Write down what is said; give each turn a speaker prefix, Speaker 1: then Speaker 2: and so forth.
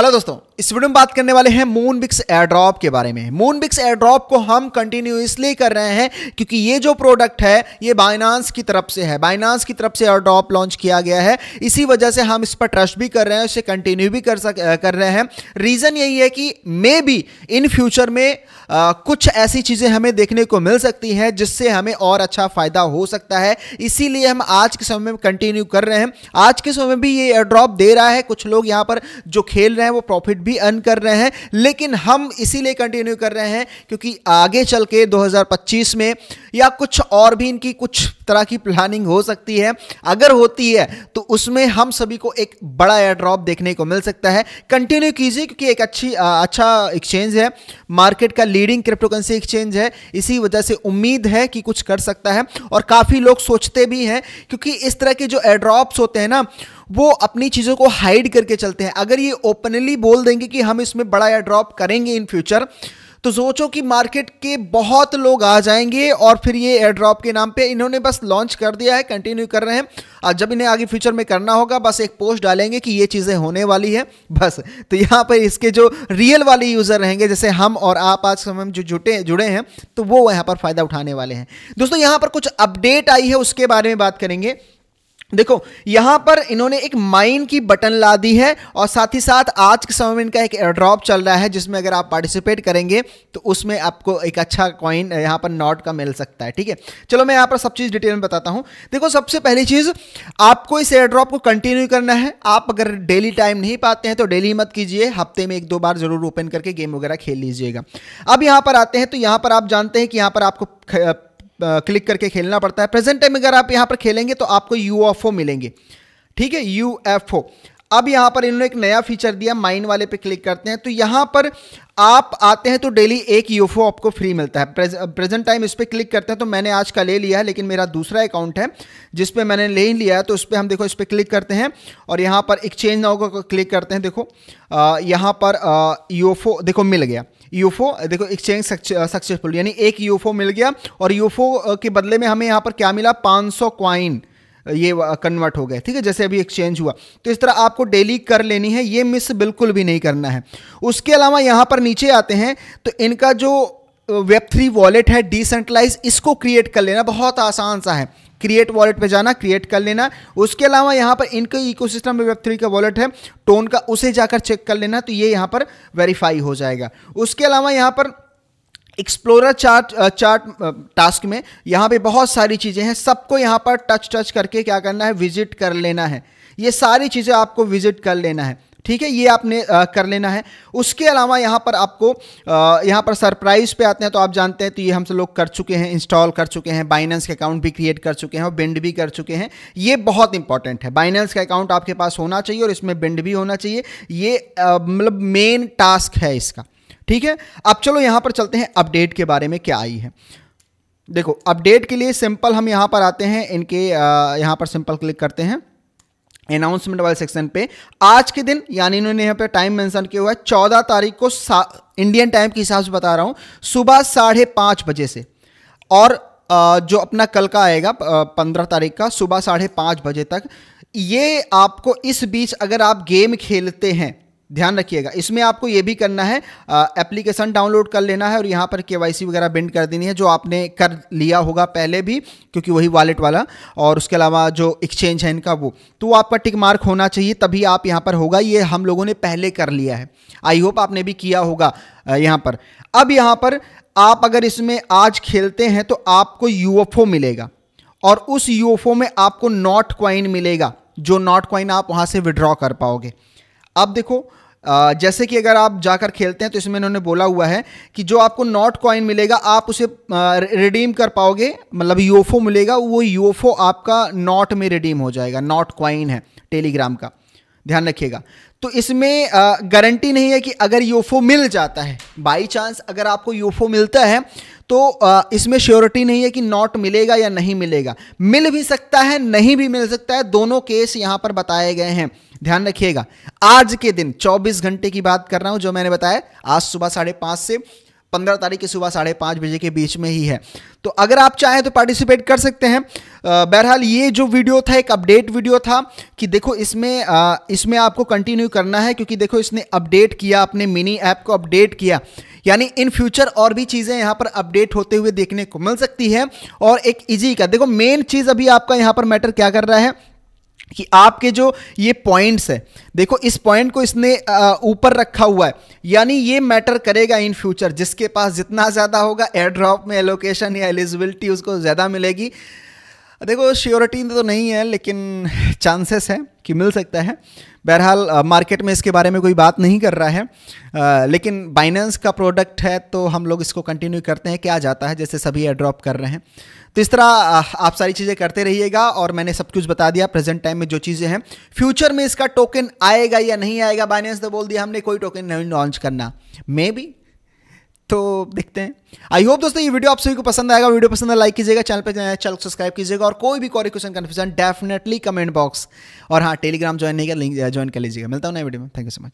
Speaker 1: hello दोस्तों इस video में बात करने वाले हैं मून बिक्स एयरड्रॉप के बारे में मून बिक्स एयरड्रॉप को हम कंटिन्यू इसलिए कर रहे हैं क्योंकि ये जो प्रोडक्ट है ये बाइनांस की तरफ से है बाइनांस की तरफ से एयरड्रॉप लॉन्च किया गया है इसी वजह से हम इस पर ट्रस्ट भी कर रहे हैं इसे कंटिन्यू भी कर सक कर रहे हैं रीज़न यही है कि मे बी इन फ्यूचर में आ, कुछ ऐसी चीज़ें हमें देखने को मिल सकती हैं जिससे हमें और अच्छा फ़ायदा हो सकता है इसीलिए हम आज के समय में कंटिन्यू कर रहे हैं आज के समय में भी ये एयरड्रॉप दे रहा है कुछ लोग यहाँ पर जो खेल रहे हैं हैं वो प्रॉफिट भी अर्न कर रहे हैं लेकिन हम इसीलिए कंटिन्यू कर रहे हैं क्योंकि आगे चल के 2025 में या कुछ और भी इनकी कुछ तरह की प्लानिंग हो सकती है अगर होती है तो उसमें हम सभी को एक बड़ा एयर ड्रॉप देखने को मिल सकता है कंटिन्यू कीजिए क्योंकि एक अच्छी आ, अच्छा एक्सचेंज है मार्केट का लीडिंग क्रिप्टोकरेंसी एक्सचेंज है इसी वजह से उम्मीद है कि कुछ कर सकता है और काफ़ी लोग सोचते भी हैं क्योंकि इस तरह के जो एयर ड्रॉप्स होते हैं ना वो अपनी चीज़ों को हाइड करके चलते हैं अगर ये ओपनली बोल देंगे कि हम इसमें बड़ा या ड्रॉप करेंगे इन फ्यूचर तो सोचो कि मार्केट के बहुत लोग आ जाएंगे और फिर ये एयर ड्रॉप के नाम पे इन्होंने बस लॉन्च कर दिया है कंटिन्यू कर रहे हैं और जब इन्हें आगे फ्यूचर में करना होगा बस एक पोस्ट डालेंगे कि ये चीज़ें होने वाली है बस तो यहाँ पर इसके जो रियल वाले यूज़र रहेंगे जैसे हम और आप आज समय में जो जुटे जुड़े हैं तो वो यहाँ पर फ़ायदा उठाने वाले हैं दोस्तों यहाँ पर कुछ अपडेट आई है उसके बारे में बात करेंगे देखो यहां पर इन्होंने एक माइन की बटन ला दी है और साथ ही साथ आज के समय में इनका एक ड्रॉप चल रहा है जिसमें अगर आप पार्टिसिपेट करेंगे तो उसमें आपको एक अच्छा कॉइन यहां पर नॉट का मिल सकता है ठीक है चलो मैं यहां पर सब चीज़ डिटेल में बताता हूं देखो सबसे पहली चीज़ आपको इस एयर ड्रॉप को कंटिन्यू करना है आप अगर डेली टाइम नहीं पाते हैं तो डेली मत कीजिए हफ्ते में एक दो बार ज़रूर ओपन करके गेम वगैरह खेल लीजिएगा अब यहाँ पर आते हैं तो यहां पर आप जानते हैं कि यहाँ पर आपको क्लिक करके खेलना पड़ता है प्रेजेंट टाइम अगर आप यहाँ पर खेलेंगे तो आपको यू मिलेंगे ठीक है यू अब यहाँ पर इन्होंने एक नया फीचर दिया माइन वाले पे क्लिक करते हैं तो यहाँ पर आप आते हैं तो डेली एक यूफो आपको फ्री मिलता है प्रेजेंट टाइम इस पर क्लिक करते हैं तो मैंने आज का ले लिया है लेकिन मेरा दूसरा अकाउंट है जिस पे मैंने ले लिया है तो उस पर हम देखो इस पर क्लिक करते हैं और यहाँ पर एक्सचेंज नाउ को क्लिक करते हैं देखो यहाँ पर यूफो देखो मिल गया यूफो देखो एक्सचेंज सक्सेसफुल यानी एक यूफो मिल गया और यूफो के बदले में हमें यहाँ पर क्या मिला पाँच सौ क्वाइन ये कन्वर्ट हो गए ठीक है जैसे अभी एक्सचेंज हुआ तो इस तरह आपको डेली कर लेनी है ये मिस बिल्कुल भी नहीं करना है उसके अलावा यहाँ पर नीचे आते हैं तो इनका जो वेब थ्री वॉलेट है डिसेंट्रलाइज इसको क्रिएट कर लेना बहुत आसान सा है क्रिएट वॉलेट पे जाना क्रिएट कर लेना उसके अलावा यहाँ पर इनके इकोसिस्टम में वेब थ्री का वॉलेट है टोन का उसे जाकर चेक कर लेना तो ये यहाँ पर वेरीफाई हो जाएगा उसके अलावा यहाँ पर एक्सप्लोरर चार्ट चार्ट टास्क में यहाँ पे बहुत सारी चीज़ें हैं सबको यहाँ पर टच टच करके क्या करना है विजिट कर लेना है ये सारी चीज़ें आपको विजिट कर लेना है ठीक है ये आपने आ, uh, कर लेना है उसके अलावा यहाँ पर आपको आ, uh, यहाँ पर सरप्राइज पे आते हैं तो आप जानते हैं तो ये हम सब लोग कर चुके हैं इंस्टॉल कर चुके हैं बाइनेंस के अकाउंट भी क्रिएट कर चुके हैं और बिंड भी कर चुके हैं ये बहुत इंपॉर्टेंट है बाइनेंस का अकाउंट आपके पास होना चाहिए और इसमें बिंड भी होना चाहिए ये uh, मतलब मेन टास्क है इसका ठीक है अब चलो यहां पर चलते हैं अपडेट के बारे में क्या आई है देखो अपडेट के लिए सिंपल हम यहां पर आते हैं इनके यहां पर सिंपल क्लिक करते हैं अनाउंसमेंट वाले सेक्शन पे आज के दिन यानी इन्होंने यहां पे टाइम मेंशन किया हुआ है चौदह तारीख को इंडियन टाइम के हिसाब से बता रहा हूं सुबह साढ़े पांच बजे से और जो अपना कल का आएगा पंद्रह तारीख का सुबह साढ़े पांच बजे तक ये आपको इस बीच अगर आप गेम खेलते हैं ध्यान रखिएगा इसमें आपको ये भी करना है एप्लीकेशन डाउनलोड कर लेना है और यहाँ पर के वगैरह बिंड कर देनी है जो आपने कर लिया होगा पहले भी क्योंकि वही वॉलेट वाला और उसके अलावा जो एक्सचेंज है इनका वो तो आपका टिक मार्क होना चाहिए तभी आप यहाँ पर होगा ये हम लोगों ने पहले कर लिया है आई होप आपने भी किया होगा यहाँ पर अब यहाँ पर आप अगर इसमें आज खेलते हैं तो आपको यूएफओ मिलेगा और उस यूएफओ में आपको नॉट क्वाइन मिलेगा जो नॉट क्वाइन आप वहाँ से विड्रॉ कर पाओगे अब देखो जैसे कि अगर आप जाकर खेलते हैं तो इसमें इन्होंने बोला हुआ है कि जो आपको नॉट कॉइन मिलेगा आप उसे रिडीम कर पाओगे मतलब यूएफओ मिलेगा वो यूएफओ आपका नॉट में रिडीम हो जाएगा नॉट कॉइन है टेलीग्राम का ध्यान रखिएगा तो इसमें गारंटी नहीं है कि अगर यूएफओ मिल जाता है बाई चांस अगर आपको यूएफओ मिलता है तो इसमें श्योरिटी नहीं है कि नॉट मिलेगा या नहीं मिलेगा मिल भी सकता है नहीं भी मिल सकता है दोनों केस यहां पर बताए गए हैं ध्यान रखिएगा आज के दिन 24 घंटे की बात कर रहा हूं जो मैंने बताया आज सुबह साढ़े पांच से पंद्रह तारीख की सुबह साढ़े पाँच बजे के बीच में ही है तो अगर आप चाहें तो पार्टिसिपेट कर सकते हैं बहरहाल ये जो वीडियो था एक अपडेट वीडियो था कि देखो इसमें आ, इसमें आपको कंटिन्यू करना है क्योंकि देखो इसने अपडेट किया अपने मिनी ऐप को अपडेट किया यानी इन फ्यूचर और भी चीज़ें यहाँ पर अपडेट होते हुए देखने को मिल सकती है और एक ईजी का देखो मेन चीज़ अभी आपका यहाँ पर मैटर क्या कर रहा है कि आपके जो ये पॉइंट्स है देखो इस पॉइंट को इसने ऊपर रखा हुआ है यानी ये मैटर करेगा इन फ्यूचर जिसके पास जितना ज़्यादा होगा एड्रॉप में एलोकेशन या एलिजिबिलिटी उसको ज़्यादा मिलेगी देखो श्योरिटी तो नहीं है लेकिन चांसेस हैं कि मिल सकता है बहरहाल मार्केट में इसके बारे में कोई बात नहीं कर रहा है आ, लेकिन बाइनेंस का प्रोडक्ट है तो हम लोग इसको कंटिन्यू करते हैं क्या जाता है जैसे सभी एड्रॉप कर रहे हैं तो इस तरह आप सारी चीज़ें करते रहिएगा और मैंने सब कुछ बता दिया प्रेजेंट टाइम में जो चीज़ें हैं फ्यूचर में इसका टोकन आएगा या नहीं आएगा बाइनेंस तो बोल दिया हमने कोई टोकन नहीं लॉन्च करना मे बी तो देखते हैं आई होप दोस्तों ये वीडियो आप सभी को पसंद आएगा वीडियो पसंद है लाइक कीजिएगा चैनल पर चैनल को सब्सक्राइब कीजिएगा और कोई भी query question confusion definitely comment box और हाँ टेलीग्राम ज्वाइन नहीं किया लिंक ज्वाइन कर लीजिएगा मिलता हूँ नए वीडियो में थैंक यू सो मच